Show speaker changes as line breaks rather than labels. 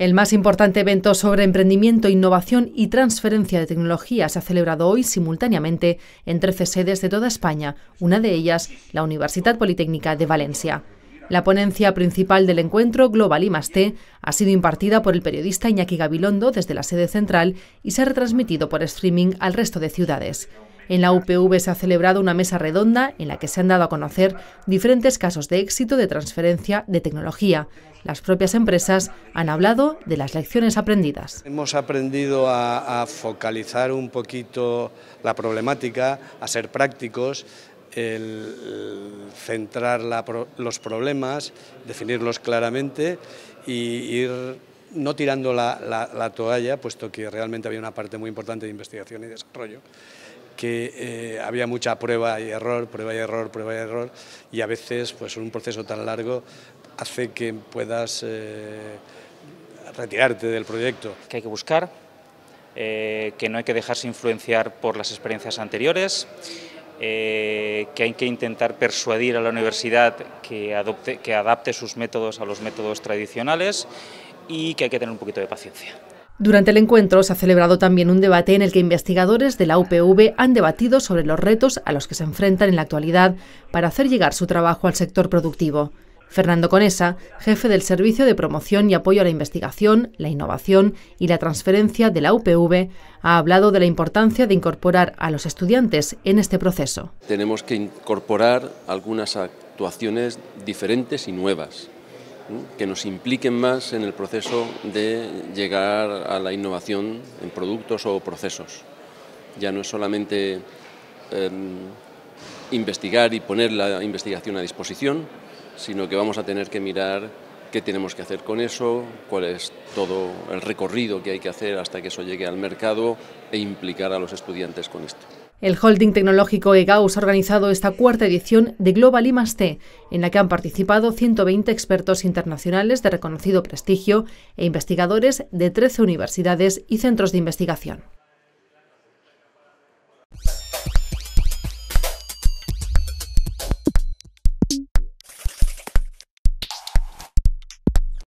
El más importante evento sobre emprendimiento, innovación y transferencia de tecnología se ha celebrado hoy simultáneamente en 13 sedes de toda España, una de ellas la Universidad Politécnica de Valencia. La ponencia principal del encuentro, Global I+T, ha sido impartida por el periodista Iñaki Gabilondo desde la sede central y se ha retransmitido por streaming al resto de ciudades. En la UPV se ha celebrado una mesa redonda en la que se han dado a conocer diferentes casos de éxito de transferencia de tecnología. Las propias empresas han hablado de las lecciones aprendidas.
Hemos aprendido a, focalizar un poquito la problemática, a ser prácticos, centrar los problemas, definirlos claramente y ir no tirando la, toalla, puesto que realmente había una parte muy importante de investigación y desarrollo que eh, había mucha prueba y error, prueba y error, prueba y error, y a veces pues un proceso tan largo hace que puedas eh,
retirarte del proyecto. Que hay que buscar, eh, que no hay que dejarse influenciar por las experiencias anteriores, que hay que intentar persuadir a la universidad que, adopte, que adapte sus métodos a los métodos tradicionales y que hay que tener un poquito de paciencia.
Durante el encuentro se ha celebrado también un debate en el que investigadores de la UPV han debatido sobre los retos a los que se enfrentan en la actualidad para hacer llegar su trabajo al sector productivo. Fernando Conesa, jefe del Servicio de Promoción y Apoyo a la Investigación, la Innovación y la Transferencia de la UPV, ha hablado de la importancia de incorporar a los estudiantes en este proceso.
Tenemos que incorporar algunas actuaciones diferentes y nuevas que nos impliquen más en el proceso de llegar a la innovación en productos o procesos. Ya no es solamente em, investigar y poner la investigación a disposición, sino que vamos a tener que mirar qué tenemos que hacer con eso, cuál es todo el recorrido que hay que hacer hasta que eso llegue al mercado e implicar a los estudiantes con esto.
El holding tecnológico EGAUS ha organizado esta cuarta edición de Global I+T, en la que han participado 120 expertos internacionales de reconocido prestigio e investigadores de 13 universidades y centros de investigación.